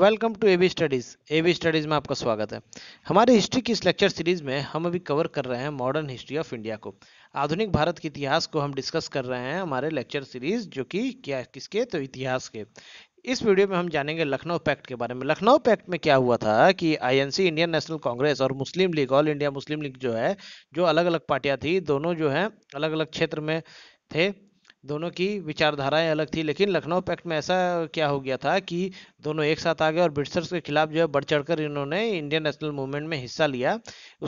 welcome to AB studies AB studies में आपका स्वागत है हमारे हिस्ट्री की इस लेक्चर सीरीज़ में हम अभी कवर कर रहे हैं मॉडर्न हिस्ट्री ऑफ इंडिया को आधुनिक भारत के इतिहास को हम डिस्कस कर रहे हैं हमारे लेक्चर सीरीज़ जो कि क्या किसके तो इतिहास के इस वीडियो में हम जानेंगे लखनऊ पैक्ट के बारे में लखनऊ पैक्ट में क्या हुआ था कि आईएनसी इंडियन नेशनल कांग्रेस और Muslim league all India Muslim league जो है जो अलग अलग पार्टियाँ थी दोनों जो हैं अलग अलग क्षेत्र में थे दोनों की विचारधाराएं अलग थी लेकिन लखनऊ पैक्ट में ऐसा क्या हो गया था कि दोनों एक साथ आ गए और ब्रिटिशर्स के खिलाफ जो है बढ़ चढ़कर इन्होंने इंडियन नेशनल मूवमेंट में हिस्सा लिया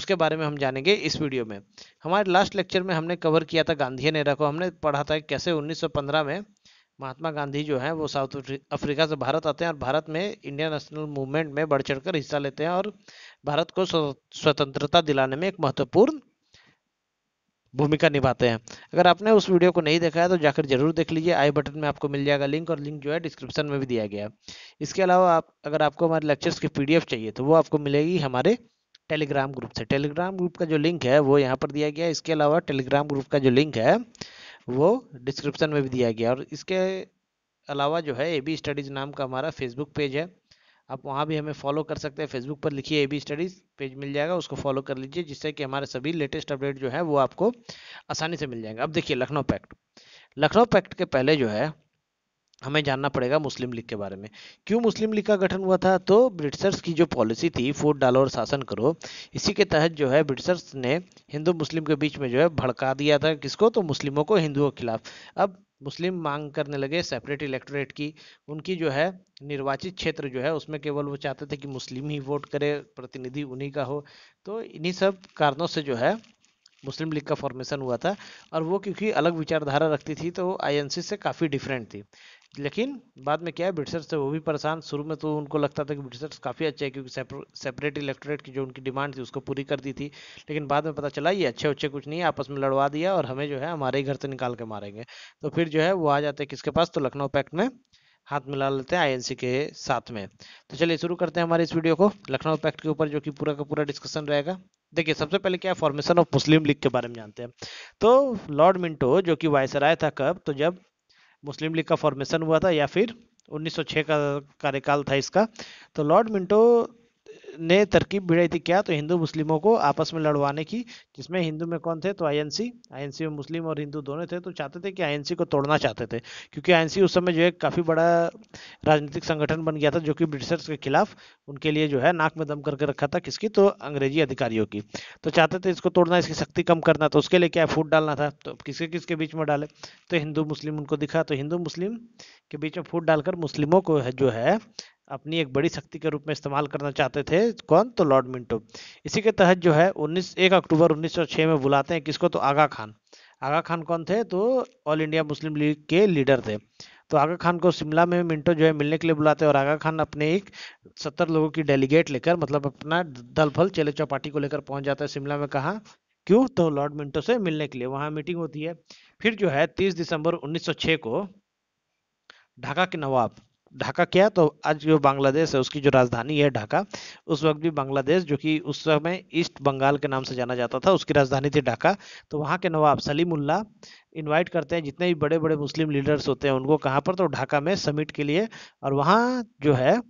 उसके बारे में हम जानेंगे इस वीडियो में हमारे लास्ट लेक्चर में हमने कवर किया था गांधी ने को हमने पढ़ा था कैसे उन्नीस में महात्मा गांधी जो है वो साउथ अफ्रीका से भारत आते हैं और भारत में इंडियन नेशनल मूवमेंट में बढ़ चढ़कर हिस्सा लेते हैं और भारत को स्वतंत्रता दिलाने में एक महत्वपूर्ण भूमिका निभाते हैं अगर आपने उस वीडियो को नहीं देखा है तो जाकर जरूर देख लीजिए आई बटन में आपको मिल जाएगा लिंक और लिंक जो है डिस्क्रिप्शन में भी दिया गया है इसके अलावा आप अगर आपको हमारे लेक्चर्स की पी चाहिए तो वो आपको मिलेगी हमारे टेलीग्राम ग्रुप से टेलीग्राम ग्रुप का जो लिंक है वो यहाँ पर दिया गया है इसके अलावा टेलीग्राम ग्रुप का जो लिंक है वो डिस्क्रिप्शन में भी दिया गया और इसके अलावा जो है ए बी स्टडीज़ नाम का हमारा फेसबुक पेज है आप वहाँ भी हमें फॉलो कर सकते हैं फेसबुक पर लिखिए ए बी स्टडीज़ पेज मिल जाएगा उसको फॉलो कर लीजिए जिससे कि हमारे सभी लेटेस्ट अपडेट जो है वो आपको आसानी से मिल जाएंगे अब देखिए लखनऊ पैक्ट लखनऊ पैक्ट के पहले जो है हमें जानना पड़ेगा मुस्लिम लीग के बारे में क्यों मुस्लिम लीग का गठन हुआ था तो ब्रिटिशर्स की जो पॉलिसी थी फूट डालो और शासन करो इसी के तहत जो है ब्रिटिशर्स ने हिंदू मुस्लिम के बीच में जो है भड़का दिया था किसको तो मुस्लिमों को हिंदुओं के खिलाफ अब मुस्लिम मांग करने लगे सेपरेट इलेक्टोरेट की उनकी जो है निर्वाचित क्षेत्र जो है उसमें केवल वो चाहते थे कि मुस्लिम ही वोट करे प्रतिनिधि उन्हीं का हो तो इन्हीं सब कारणों से जो है मुस्लिम लीग का फॉर्मेशन हुआ था और वो क्योंकि अलग विचारधारा रखती थी तो आईएनसी से काफ़ी डिफरेंट थी लेकिन बाद में क्या है ब्रिटिशर्स थे तो वो भी परेशान शुरू में तो उनको लगता था कि ब्रिटिशर्स काफ़ी अच्छे हैं क्योंकि सेपरेट इलेक्टोरेट की जो उनकी डिमांड थी उसको पूरी कर दी थी लेकिन बाद में पता चला ये अच्छे अच्छे कुछ नहीं है आपस में लड़वा दिया और हमें जो है हमारे ही घर से निकाल के मारेंगे तो फिर जो है वो आ जाते हैं किसके पास तो लखनऊ पैक्ट में हाथ मिला लेते हैं आई के साथ में तो चलिए शुरू करते हैं हमारे इस वीडियो को लखनऊ पैक्ट के ऊपर जो कि पूरा का पूरा डिस्कशन रहेगा देखिए सबसे पहले क्या फॉर्मेशन ऑफ मुस्लिम लीग के बारे में जानते हैं तो लॉर्ड मिंटो जो कि वायसराय था कब तो जब मुस्लिम लीग का फॉर्मेशन हुआ था या फिर 1906 का कार्यकाल था इसका तो लॉर्ड मिंटो ने तरकीब भिड़ाई थी क्या तो हिंदू मुस्लिमों को आपस में लड़वाने की जिसमें हिंदू में कौन थे तो आईएनसी आईएनसी में मुस्लिम और हिंदू दोनों थे तो चाहते थे कि आईएनसी को तोड़ना चाहते थे क्योंकि आईएनसी उस समय जो है काफ़ी बड़ा राजनीतिक संगठन बन गया था जो कि ब्रिटिशर्स के खिलाफ उनके लिए जो है नाक में दम करके रखा था किसकी तो अंग्रेजी अधिकारियों की तो चाहते थे इसको तोड़ना इसकी शक्ति कम करना तो उसके लिए क्या फूट डालना था तो किसके किसके बीच में डाले तो हिंदू मुस्लिम उनको दिखा तो हिंदू मुस्लिम के बीच में फूट डालकर मुस्लिमों को जो है अपनी एक बड़ी शक्ति के रूप में इस्तेमाल करना चाहते थे कौन तो लॉर्ड मिंटो इसी के तहत जो है 19 एक अक्टूबर 1906 में बुलाते हैं किसको तो आगा खान आगा खान कौन थे तो ऑल इंडिया मुस्लिम लीग के लीडर थे तो आगा खान को शिमला में मिंटो जो है मिलने के लिए बुलाते हैं और आगा खान अपने एक सत्तर लोगों की डेलीगेट लेकर मतलब अपना दल फल चेले चौपाटी को लेकर पहुंच जाता है शिमला में कहा क्यों तो लॉर्ड मिंटो से मिलने के लिए वहां मीटिंग होती है फिर जो है 30 दिसंबर 1906 को ढाका के नवाब ढाका क्या तो आज जो बांग्लादेश है उसकी जो राजधानी है ढाका उस वक्त भी बांग्लादेश जो कि उस समय ईस्ट बंगाल के नाम से जाना जाता था उसकी राजधानी थी ढाका तो वहाँ के नवाब सलीमुल्ला इनवाइट करते हैं जितने भी बड़े बड़े मुस्लिम लीडर्स होते हैं उनको कहाँ पर तो ढाका में समिट के लिए और वहाँ जो है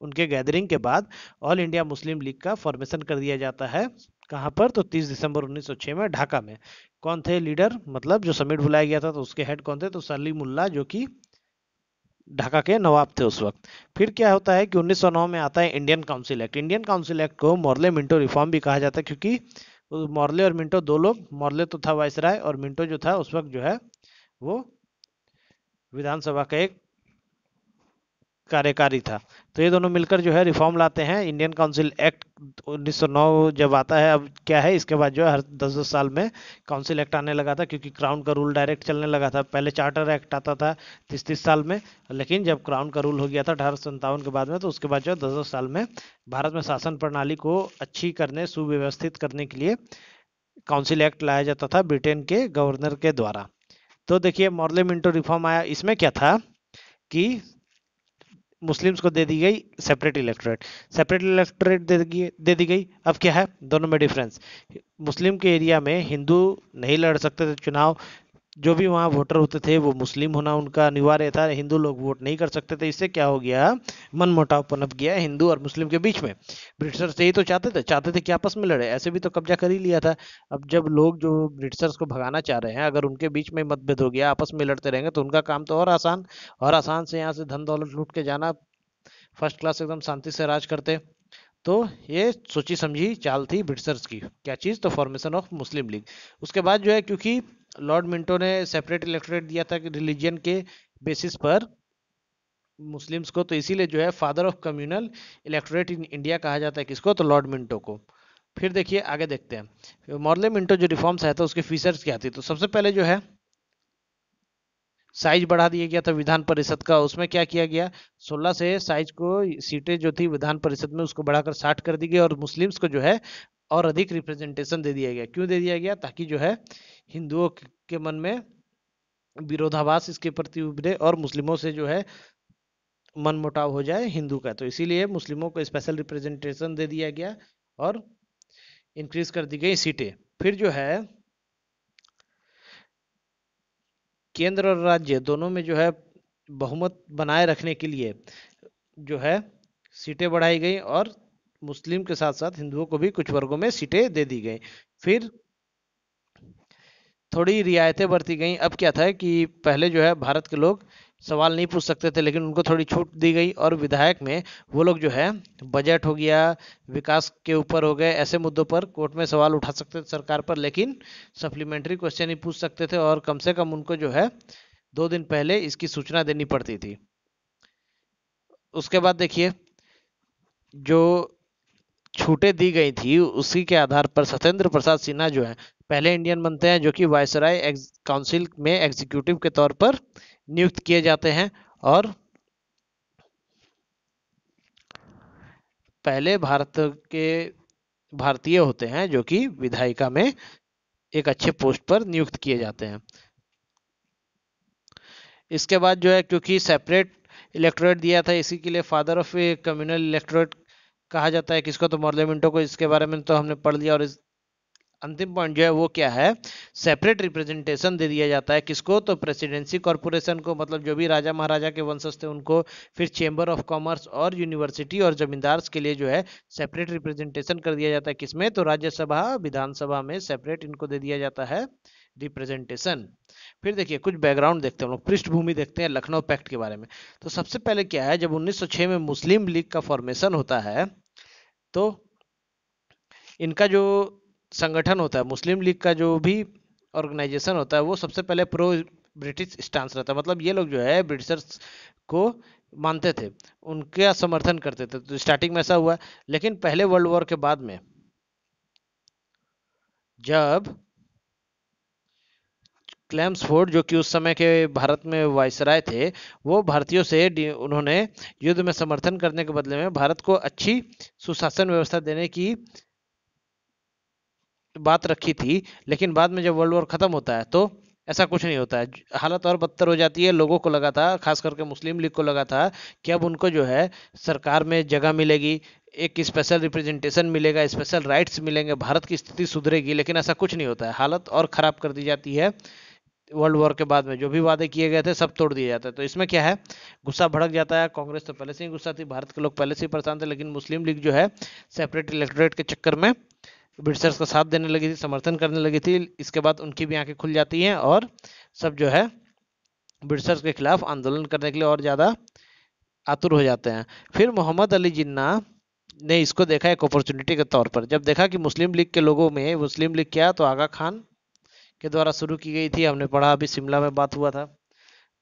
उनके गैदरिंग के बाद ऑल इंडिया मुस्लिम लीग का फॉर्मेशन कर दिया जाता है कहाँ पर तो 30 दिसंबर 1906 में ढाका में कौन थे लीडर मतलब जो समिट बुलाया गया था तो उसके हेड कौन थे तो सलीमुल्ला जो कि ढाका के नवाब थे उस वक्त फिर क्या होता है कि 1909 में आता है Indian council act Indian council act को मॉरले मिंटो रिफॉर्म भी कहा जाता है क्योंकि मॉरले और मिंटो दो लोग मॉरले तो था वायसराय और मिंटो जो था उस वक्त जो है वो विधानसभा का एक कार्यकारी था तो ये दोनों मिलकर जो है रिफॉर्म लाते हैं इंडियन काउंसिल एक्ट 1909 जब आता है अब क्या है इसके बाद जो है हर दस दस साल में काउंसिल एक्ट आने लगा था क्योंकि क्राउन का रूल डायरेक्ट चलने लगा था पहले चार्टर एक्ट आता था तीस तीस साल में लेकिन जब क्राउन का रूल हो गया था अठारह के बाद में तो उसके बाद जो है दस दस साल में भारत में शासन प्रणाली को अच्छी करने सुव्यवस्थित करने के लिए काउंसिल एक्ट लाया जाता था ब्रिटेन के गवर्नर के द्वारा तो देखिए मॉर्ले मिंटो रिफॉर्म आया इसमें क्या था कि मुस्लिम्स को दे दी गई सेपरेट इलेक्टोरेट सेपरेट इलेक्टोरेट दे दी गई अब क्या है दोनों में डिफरेंस मुस्लिम के एरिया में हिंदू नहीं लड़ सकते थे तो चुनाव जो भी वहाँ वोटर होते थे वो मुस्लिम होना उनका अनिवार्य था हिंदू लोग वोट नहीं कर सकते थे इससे क्या हो गया मोटाव पनप गया हिंदू और मुस्लिम के बीच में ब्रिटिशर्स यही तो चाहते थे चाहते थे कि आपस में लड़े ऐसे भी तो कब्जा कर ही लिया था अब जब लोग जो ब्रिटिशर्स को भगाना चाह रहे हैं अगर उनके बीच में मतभेद हो गया आपस में लड़ते रहेंगे तो उनका काम तो और आसान और आसान से यहाँ से धन दौलत लूट के जाना फर्स्ट क्लास एकदम शांति से राज करते तो ये सोची समझी चाल थी ब्रिटिशर्स की क्या चीज़ तो फॉर्मेशन ऑफ मुस्लिम लीग उसके बाद जो है क्योंकि लॉर्ड मिंटो ने सेपरेट इलेक्टोरेट दिया था रिलीजन के बेसिस पर मुस्लिम्स को तो इसीलिए जो है father of communal electorate in India कहा जाता है किसको तो लॉर्ड मिंटो को फिर देखिए आगे देखते हैं मॉर्ले मिंटो जो रिफॉर्म्स आया था उसके फीचर्स क्या थी तो सबसे पहले जो है साइज बढ़ा दिया गया था विधान परिषद का उसमें क्या किया गया 16 से साइज को सीटें जो थी विधान परिषद में उसको बढ़ाकर 60 कर दी गई और मुस्लिम्स को जो है और अधिक रिप्रेजेंटेशन दे दिया गया क्यों दे दिया गया ताकि जो है हिंदुओं के मन में विरोधाभास इसके प्रति उभरे और मुस्लिमों से जो है मन मोटाव हो जाए हिंदू का तो इसीलिए मुस्लिमों को स्पेशल रिप्रेजेंटेशन दे दिया गया और इंक्रीज कर दी गई सीटें फिर जो है केंद्र और राज्य दोनों में जो है बहुमत बनाए रखने के लिए जो है सीटें बढ़ाई गई और मुस्लिम के साथ साथ हिंदुओं को भी कुछ वर्गों में सीटें दे दी गई फिर थोड़ी रियायतें बरती गई अब क्या था कि पहले जो है भारत के लोग सवाल नहीं पूछ सकते थे लेकिन उनको थोड़ी छूट दी गई और विधायक में वो लोग जो है बजट हो गया विकास के ऊपर हो गए ऐसे मुद्दों पर कोर्ट में सवाल उठा सकते थे सरकार पर लेकिन सप्लीमेंट्री क्वेश्चन ही पूछ सकते थे और कम से कम उनको जो है दो दिन पहले इसकी सूचना देनी पड़ती थी उसके बाद देखिए जो छूटे दी गई थी उसी के आधार पर सत्येंद्र प्रसाद सिन्हा जो है पहले इंडियन बनते हैं जो कि वायसराय काउंसिल में एग्जीक्यूटिव के तौर पर नियुक्त किए जाते हैं और पहले भारत के भारतीय होते हैं जो कि विधायिका में एक अच्छे पोस्ट पर नियुक्त किए जाते हैं इसके बाद जो है क्योंकि सेपरेट इलेक्टोरेट दिया था इसी के लिए फादर ऑफ कम्युनल इलेक्टोरेट कहा जाता है किसको तो मोर्लेमिंटो को इसके बारे में तो हमने पढ़ लिया और इस अंतिम पॉइंट जो है वो क्या है सेपरेट रिप्रेजेंटेशन दे दिया जाता है किसको तो प्रेसिडेंसी कॉरपोरेशन को मतलब जो भी राजा महाराजा के वंशज थे उनको फिर चेंबर ऑफ कॉमर्स और यूनिवर्सिटी और जमींदार के लिए जो है सेपरेट रिप्रेजेंटेशन कर दिया जाता है किसमें तो राज्यसभा विधानसभा में सेपरेट इनको दे दिया जाता है रिप्रेजेंटेशन फिर देखिए कुछ बैकग्राउंड देखते हैं हम लोग पृष्ठभूमि देखते हैं लखनऊ पैक्ट के बारे में तो सबसे पहले क्या है जब 1906 में मुस्लिम लीग का फॉर्मेशन होता है तो इनका जो संगठन होता है मुस्लिम लीग का जो भी ऑर्गेनाइजेशन होता है वो सबसे पहले प्रो ब्रिटिश स्टांस रहता है मतलब ये लोग जो है ब्रिटिशर्स को मानते थे उनका समर्थन करते थे तो स्टार्टिंग में ऐसा हुआ लेकिन पहले वर्ल्ड वॉर के बाद में जब क्लेम्सफोर्ड जो कि उस समय के भारत में वायसराय थे वो भारतीयों से उन्होंने युद्ध में समर्थन करने के बदले में भारत को अच्छी सुशासन व्यवस्था देने की बात रखी थी लेकिन बाद में जब वर्ल्ड वॉर खत्म होता है तो ऐसा कुछ नहीं होता है हालत और बदतर हो जाती है लोगों को लगा था खास करके मुस्लिम लीग को लगा था कि अब उनको जो है सरकार में जगह मिलेगी एक स्पेशल रिप्रेजेंटेशन मिलेगा स्पेशल राइट्स मिलेंगे भारत की स्थिति सुधरेगी लेकिन ऐसा कुछ नहीं होता है हालत और ख़राब कर दी जाती है वर्ल्ड वॉर के बाद में जो भी वादे किए गए थे सब तोड़ दिए जाते हैं तो इसमें क्या है गुस्सा भड़क जाता है कांग्रेस तो पहले से ही गुस्सा थी भारत के लोग पहले से ही परेशान थे लेकिन मुस्लिम लीग जो है सेपरेट इलेक्टोरेट के चक्कर में ब्रिटिशर्स का साथ देने लगी थी समर्थन करने लगी थी इसके बाद उनकी भी आंखें खुल जाती हैं और सब जो है ब्रिटिशर्स के खिलाफ आंदोलन करने के लिए और ज़्यादा आतुर हो जाते हैं फिर मोहम्मद अली जिन्ना ने इसको देखा एक अपॉर्चुनिटी के तौर पर जब देखा कि मुस्लिम लीग के लोगों में मुस्लिम लीग क्या तो आगा खान के द्वारा शुरू की गई थी हमने पढ़ा अभी शिमला में बात हुआ था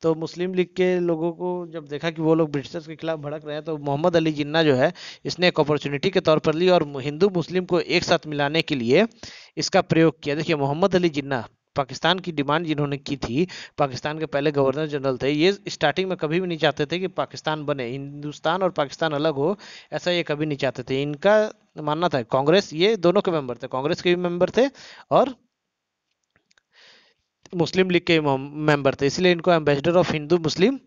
तो मुस्लिम लीग के लोगों को जब देखा कि वो लोग ब्रिटिशर्स के खिलाफ भड़क रहे हैं तो मोहम्मद अली जिन्ना जो है इसने एक अपॉर्चुनिटी के तौर पर ली और हिंदू मुस्लिम को एक साथ मिलाने के लिए इसका प्रयोग किया देखिए मोहम्मद अली जिन्ना पाकिस्तान की डिमांड जिन्होंने की थी पाकिस्तान के पहले गवर्नर जनरल थे ये स्टार्टिंग में कभी भी नहीं चाहते थे कि पाकिस्तान बने हिंदुस्तान और पाकिस्तान अलग हो ऐसा ये कभी नहीं चाहते थे इनका मानना था कांग्रेस ये दोनों के मेंबर थे कांग्रेस के भी मेंबर थे और मुस्लिम लीग के मेंबर थे इसलिए इनको ambassador of Hindu Muslim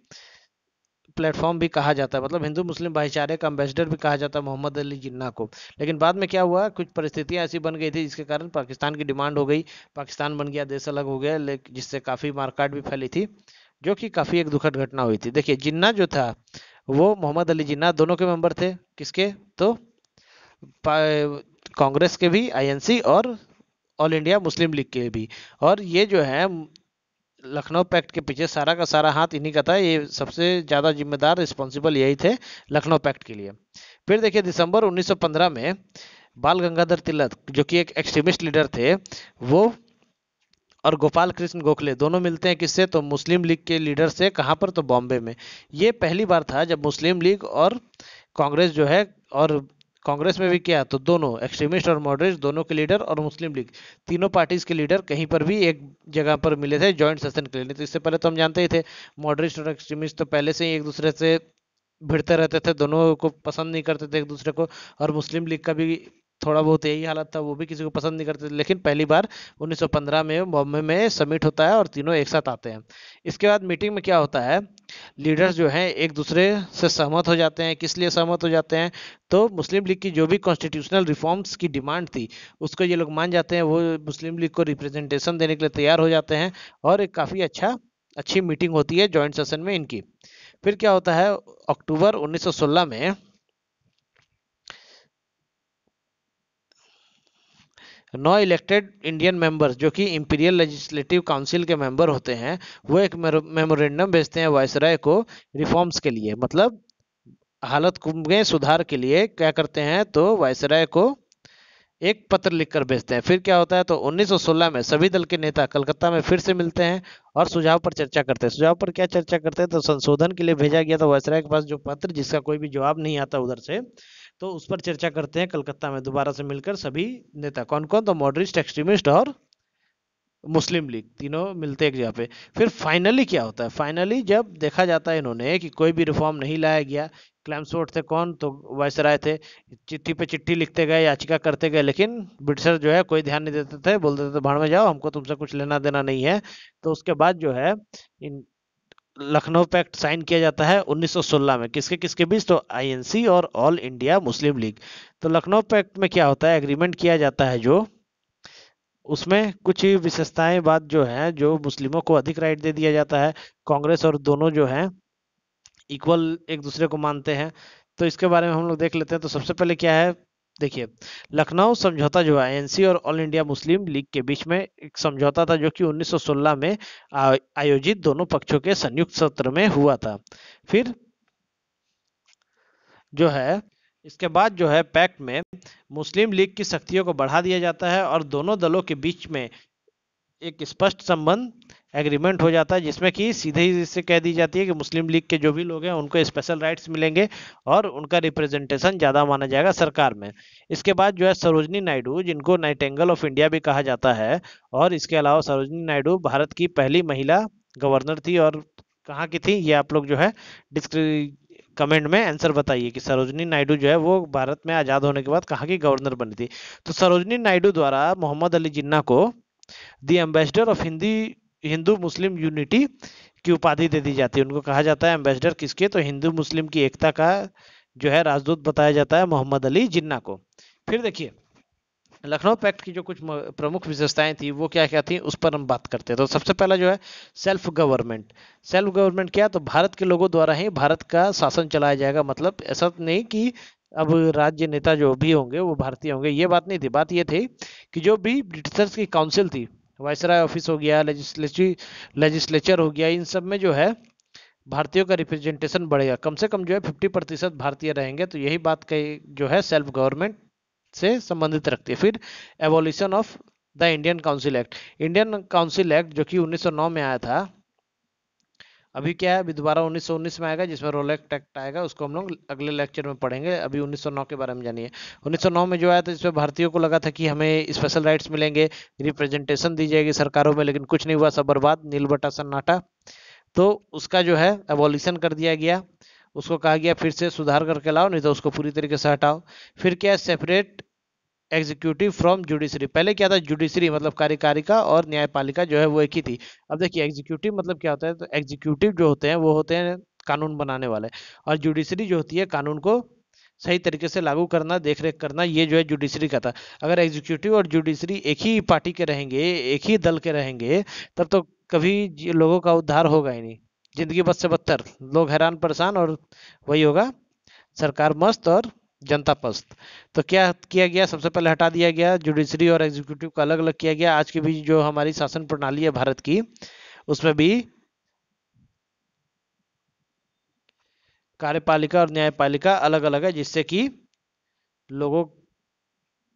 platform भी कहा जाता है मतलब हिंदू मुस्लिम भाईचारे का एम्बेसडर भी कहा जाता है मोहम्मद अली जिन्ना को लेकिन बाद में क्या हुआ कुछ परिस्थितियां ऐसी बन गई थी जिसके कारण पाकिस्तान की डिमांड हो गई पाकिस्तान बन गया देश अलग हो गया जिससे काफ़ी मारकाट भी फैली थी जो कि काफ़ी एक दुखद घटना हुई थी देखिए जिन्ना जो था वो मोहम्मद अली जिन्ना दोनों के मेंबर थे किसके तो कांग्रेस के भी आईएनसी और ऑल इंडिया मुस्लिम लीग के भी और ये जो है लखनऊ पैक्ट के पीछे सारा का सारा हाथ इन्हीं का था ये सबसे ज़्यादा जिम्मेदार रिस्पॉन्सिबल यही थे लखनऊ पैक्ट के लिए फिर देखिए दिसंबर 1915 में बाल गंगाधर तिलक जो कि एक एक्सट्रीमिस्ट लीडर थे वो और गोपाल कृष्ण गोखले दोनों मिलते हैं किससे तो मुस्लिम लीग के लीडर से कहाँ पर तो बॉम्बे में ये पहली बार था जब मुस्लिम लीग और कांग्रेस जो है और कांग्रेस में भी क्या तो दोनों एक्सट्रीमिस्ट और मॉडरेट दोनों के लीडर और मुस्लिम लीग तीनों पार्टीज के लीडर कहीं पर भी एक जगह पर मिले थे ज्वाइंट सेशन के लिए तो इससे पहले तो हम जानते ही थे मॉडरेट और एक्सट्रीमिस्ट तो पहले से ही एक दूसरे से भिड़ते रहते थे दोनों को पसंद नहीं करते थे एक दूसरे को और मुस्लिम लीग का भी थोड़ा बहुत यही हालत था वो भी किसी को पसंद नहीं करते थे लेकिन पहली बार 1915 में बॉम्बे में समिट होता है और तीनों एक साथ आते हैं इसके बाद मीटिंग में क्या होता है लीडर्स जो हैं एक दूसरे से सहमत हो जाते हैं किस लिए सहमत हो जाते हैं तो मुस्लिम लीग की जो भी कॉन्स्टिट्यूशनल रिफॉर्म्स की डिमांड थी उसको ये लोग मान जाते हैं वो मुस्लिम लीग को रिप्रेजेंटेशन देने के लिए तैयार हो जाते हैं और एक काफ़ी अच्छा अच्छी मीटिंग होती है जॉइंट सेशन में इनकी फिर क्या होता है अक्टूबर 1916 में नौ इलेक्टेड इंडियन मेंबर्स जो कि इंपीरियल लेजिस्लेटिव काउंसिल के मेंबर होते हैं वो एक मेमोरेंडम भेजते हैं वायसराय को रिफॉर्म्स के लिए मतलब हालत में सुधार के लिए क्या करते हैं तो वायसराय को एक पत्र लिखकर भेजते हैं फिर क्या होता है तो 1916 में सभी दल के नेता कलकत्ता में फिर से मिलते हैं और सुझाव पर चर्चा करते हैं सुझाव पर क्या चर्चा करते हैं तो संशोधन के लिए भेजा गया था वायसराय के पास जो पत्र जिसका कोई भी जवाब नहीं आता उधर से तो उस पर चर्चा करते हैं कलकत्ता में दोबारा से मिलकर सभी नेता कौन कौन तो मॉडरिस्ट एक्सट्रीमिस्ट और मुस्लिम लीग तीनों मिलते एक जगह पे फिर फाइनली क्या होता है फाइनली जब देखा जाता है इन्होंने कि कोई भी रिफॉर्म नहीं लाया गया वोट थे कौन तो वायसराय थे चिट्ठी पे चिट्ठी लिखते गए याचिका करते गए लेकिन ब्रिटिशर जो है कोई ध्यान नहीं देते थे बोलते थे भाड़ में जाओ हमको तुमसे कुछ लेना देना नहीं है तो उसके बाद जो है इन लखनऊ पैक्ट साइन किया जाता है 1916 में किसके किसके बीच तो आईएनसी और ऑल इंडिया मुस्लिम लीग तो लखनऊ पैक्ट में क्या होता है एग्रीमेंट किया जाता है जो उसमें कुछ विशेषताएं बात जो है जो मुस्लिमों को अधिक राइट दे दिया जाता है कांग्रेस और दोनों जो है इक्वल एक दूसरे को मानते हैं तो इसके बारे में हम लोग देख लेते हैं तो सबसे पहले क्या है देखिए लखनऊ समझौता जो है एनसी और ऑल इंडिया मुस्लिम लीग के बीच में एक समझौता था जो कि 1916 में आयोजित दोनों पक्षों के संयुक्त सत्र में हुआ था फिर जो है इसके बाद जो है पैक्ट में मुस्लिम लीग की शक्तियों को बढ़ा दिया जाता है और दोनों दलों के बीच में एक स्पष्ट संबंध एग्रीमेंट हो जाता है जिसमें कि सीधे ही इससे कह दी जाती है कि मुस्लिम लीग के जो भी लोग हैं उनको स्पेशल राइट्स मिलेंगे और उनका रिप्रेजेंटेशन ज़्यादा माना जाएगा सरकार में इसके बाद जो है सरोजनी नायडू जिनको नाइट एंगल ऑफ इंडिया भी कहा जाता है और इसके अलावा सरोजनी नायडू भारत की पहली महिला गवर्नर थी और कहाँ की थी ये आप लोग जो है डिस्क्रि कमेंट में आंसर बताइए कि सरोजनी नायडू जो है वो भारत में आज़ाद होने के बाद कहाँ की गवर्नर बनी थी तो सरोजनी नायडू द्वारा मोहम्मद अली जिन्ना को the ambassador of Hindi Hindu Muslim unity की उपाधि दे दी जाती है उनको कहा जाता है एम्बेसडर किसके तो हिंदू मुस्लिम की एकता का जो है राजदूत बताया जाता है मोहम्मद अली जिन्ना को फिर देखिए लखनऊ पैक्ट की जो कुछ प्रमुख विशेषताएं थी वो क्या क्या थी उस पर हम बात करते हैं तो सबसे पहला जो है सेल्फ गवर्नमेंट सेल्फ गवर्नमेंट क्या तो भारत के लोगों द्वारा ही भारत का शासन चलाया जाएगा मतलब ऐसा नहीं कि अब राज्य नेता जो भी होंगे वो भारतीय होंगे ये बात नहीं थी बात ये थी कि जो भी ब्रिटिशर्स की काउंसिल थी वायसराय ऑफिस हो गया लेजिस्लेटिव लेजिस्लेचर हो गया इन सब में जो है भारतीयों का रिप्रेजेंटेशन बढ़ेगा कम से कम जो है फिफ्टी प्रतिशत भारतीय रहेंगे तो यही बात कही जो है सेल्फ गवर्नमेंट से संबंधित रखती है फिर evolution of the Indian council act Indian council act जो कि 1909 में आया था अभी क्या है अभी दोबारा 1919 में आएगा जिसमें रोलेक एक्ट आएगा उसको हम लोग अगले लेक्चर में पढ़ेंगे अभी 1909 के बारे में जानिए 1909 में जो आया था जिसमें भारतीयों को लगा था कि हमें स्पेशल राइट्स मिलेंगे रिप्रेजेंटेशन दी जाएगी सरकारों में लेकिन कुछ नहीं हुआ सब बर्बाद नीलबटा सन्नाटा तो उसका जो है एवोल्यूशन कर दिया गया उसको कहा गया फिर से सुधार करके लाओ नहीं तो उसको पूरी तरीके से हटाओ फिर क्या सेपरेट एग्जीक्यूटिव फ्रॉम जुडिशरी पहले क्या था जुडिशरी मतलब कार्यकारिका और न्यायपालिका जो है वो एक ही थी अब देखिए एग्जीक्यूटिव मतलब क्या होता है तो एग्जीक्यूटिव जो होते हैं वो होते हैं कानून बनाने वाले और जुडिशरी जो होती है कानून को सही तरीके से लागू करना देखरेख करना ये जो है जुडिशरी का था अगर एग्जीक्यूटिव और जुडिशरी एक ही पार्टी के रहेंगे एक ही दल के रहेंगे तब तो कभी लोगों का उद्धार होगा ही नहीं जिंदगी बस से बदतर लोग हैरान परेशान और वही होगा सरकार मस्त और जनता पस्त तो क्या किया गया सबसे पहले हटा दिया गया जुडिशरी और एग्जीक्यूटिव का अलग अलग किया गया आज की भी जो हमारी शासन प्रणाली है भारत की उसमें भी कार्यपालिका और न्यायपालिका अलग अलग है जिससे कि लोगों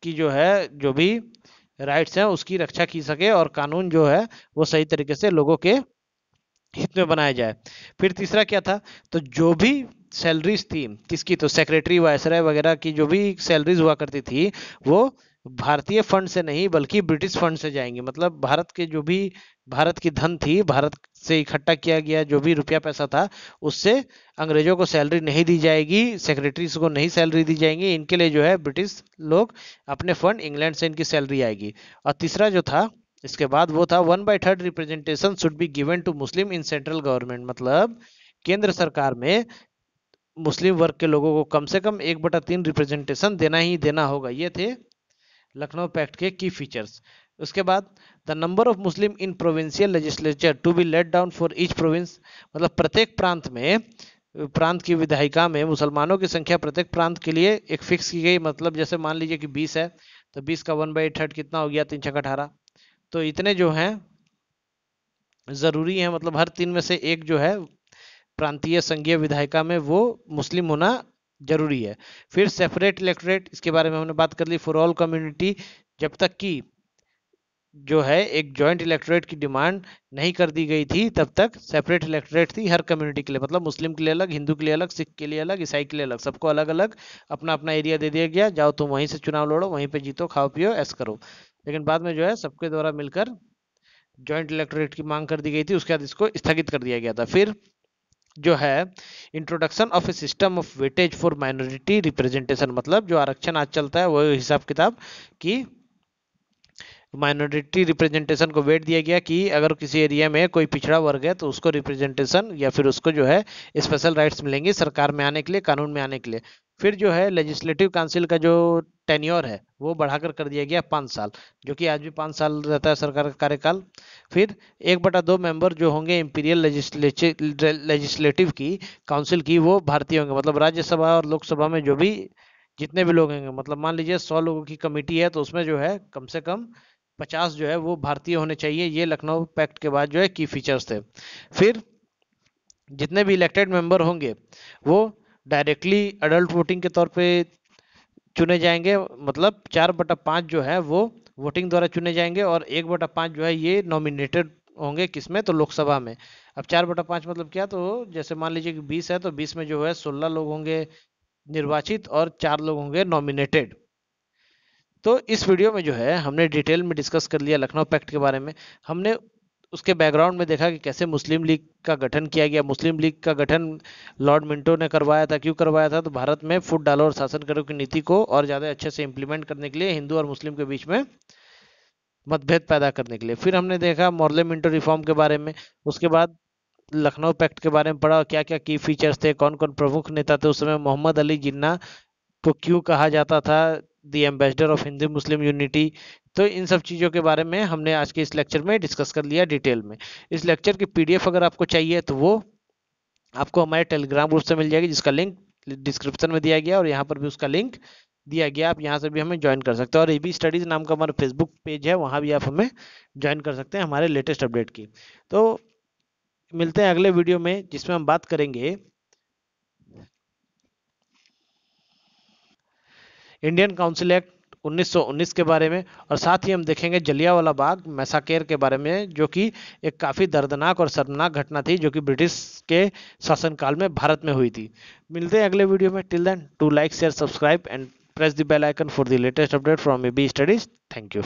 की जो है जो भी राइट्स हैं उसकी रक्षा की सके और कानून जो है वो सही तरीके से लोगों के हित में बनाया जाए फिर तीसरा क्या था तो जो भी सैलरीज थी किसकी तो सेक्रेटरी वायसराय वगैरह की जो भी सैलरीज हुआ करती थी वो भारतीय फंड से नहीं बल्कि ब्रिटिश फंड से जाएंगे मतलब भारत के जो भी भारत की धन थी भारत से इकट्ठा किया गया जो भी रुपया पैसा था उससे अंग्रेजों को सैलरी नहीं दी जाएगी सेक्रेटरीज को नहीं सैलरी दी जाएगी इनके लिए जो है ब्रिटिश लोग अपने फंड इंग्लैंड से इनकी सैलरी आएगी और तीसरा जो था इसके बाद वो था one by third representation should be given to Muslim in central government मतलब केंद्र सरकार में मुस्लिम वर्ग के लोगों को कम से कम एक बटा तीन रिप्रेजेंटेशन देना ही देना होगा ये थे लखनऊ पैक्ट के की फीचर्स उसके बाद the number of Muslim in provincial legislature to be laid down for each province मतलब प्रत्येक प्रांत में प्रांत की विधायिका में मुसलमानों की संख्या प्रत्येक प्रांत के लिए एक फिक्स की गई मतलब जैसे मान लीजिए कि 20 है तो 20 का वन बाई थर्ड कितना हो गया तीन छः अठारह तो इतने जो हैं ज़रूरी है मतलब हर तीन में से एक जो है प्रांतीय संघीय विधायिका में वो मुस्लिम होना जरूरी है फिर सेपरेट इलेक्टोरेट इसके बारे में हमने बात कर ली फॉर ऑल कम्युनिटी जब तक कि जो है एक जॉइंट इलेक्टोरेट की डिमांड नहीं कर दी गई थी तब तक सेपरेट इलेक्टोरेट थी हर कम्युनिटी के लिए मतलब मुस्लिम के लिए अलग हिंदू के लिए अलग सिख के लिए अलग ईसाई के लिए अलग सबको अलग अलग अपना अपना एरिया दे दिया गया जाओ तुम वहीं से चुनाव लड़ो वहीं पे जीतो खाओ पियो ऐसा करो लेकिन बाद में जो है सबके द्वारा मिलकर ज्वाइंट इलेक्टोरेट की मांग कर दी गई थी उसके बाद इसको स्थगित कर दिया गया था फिर जो है introduction of a system of weightage for minority representation मतलब जो आरक्षण आज चलता है वह हिसाब किताब की माइनॉरिटी रिप्रेजेंटेशन को वेट दिया गया कि अगर किसी एरिया में कोई पिछड़ा वर्ग है तो उसको रिप्रेजेंटेशन या फिर उसको जो है स्पेशल राइट्स मिलेंगे सरकार में आने के लिए कानून में आने के लिए फिर जो है लेजिस्लेटिव काउंसिल का जो टेन्योर है वो बढ़ाकर कर दिया गया पाँच साल जो कि आज भी पाँच साल रहता है सरकार का कार्यकाल फिर एक बटा दो मेंबर जो होंगे इम्पीरियल लेजिस्लेटिव की काउंसिल की वो भारतीय होंगे मतलब राज्यसभा और लोकसभा में जो भी जितने भी लोग होंगे मतलब मान लीजिए सौ लोगों की कमेटी है तो उसमें जो है कम से कम पचास जो है वो भारतीय होने चाहिए ये लखनऊ पैक्ट के बाद जो है की फीचर्स थे फिर जितने भी इलेक्टेड मेंबर होंगे वो डायरेक्टली अडल्ट वोटिंग के तौर पे चुने जाएंगे मतलब चार बटा पाँच जो है वो वोटिंग द्वारा चुने जाएंगे और एक बटा पाँच जो है ये नॉमिनेटेड होंगे किसमें तो लोकसभा में अब चार बटा पाँच मतलब क्या तो जैसे मान लीजिए कि बीस है तो बीस में जो है सोलह लोग होंगे निर्वाचित और चार लोग होंगे नॉमिनेटेड तो इस वीडियो में जो है हमने डिटेल में डिस्कस कर लिया लखनऊ पैक्ट के बारे में हमने उसके बैकग्राउंड में देखा कि कैसे मुस्लिम लीग का गठन किया गया मुस्लिम लीग का गठन लॉर्ड मिंटो ने करवाया था क्यों करवाया था तो भारत में फूट डालो और शासन करो की नीति को और ज़्यादा अच्छे से इम्प्लीमेंट करने के लिए हिंदू और मुस्लिम के बीच में मतभेद पैदा करने के लिए फिर हमने देखा मॉर्ले मिंटो रिफॉर्म के बारे में उसके बाद लखनऊ पैक्ट के बारे में पढ़ा क्या क्या की फीचर्स थे कौन कौन प्रमुख नेता थे उस समय मोहम्मद अली जिन्ना को क्यों कहा जाता था the ambassador of Hindu Muslim unity तो इन सब चीज़ों के बारे में हमने आज के इस लेक्चर में डिस्कस कर लिया डिटेल में इस लेक्चर की पीडीएफ अगर आपको चाहिए तो वो आपको हमारे टेलीग्राम ग्रुप से मिल जाएगी जिसका लिंक डिस्क्रिप्शन में दिया गया और यहाँ पर भी उसका लिंक दिया गया आप यहाँ से भी हमें ज्वाइन कर सकते हैं और ए बी स्टडीज़ नाम का हमारा फेसबुक पेज है वहाँ भी आप हमें ज्वाइन कर सकते हैं हमारे लेटेस्ट अपडेट की तो मिलते हैं अगले वीडियो में जिसमें हम बात करेंगे इंडियन काउंसिल एक्ट 1919 के बारे में और साथ ही हम देखेंगे जलियावाला बाग मैसाकेर के बारे में जो कि एक काफ़ी दर्दनाक और शर्मनाक घटना थी जो कि ब्रिटिश के शासनकाल में भारत में हुई थी मिलते हैं अगले वीडियो में till then to like share subscribe and press the bell icon for the latest update from A B studies thank you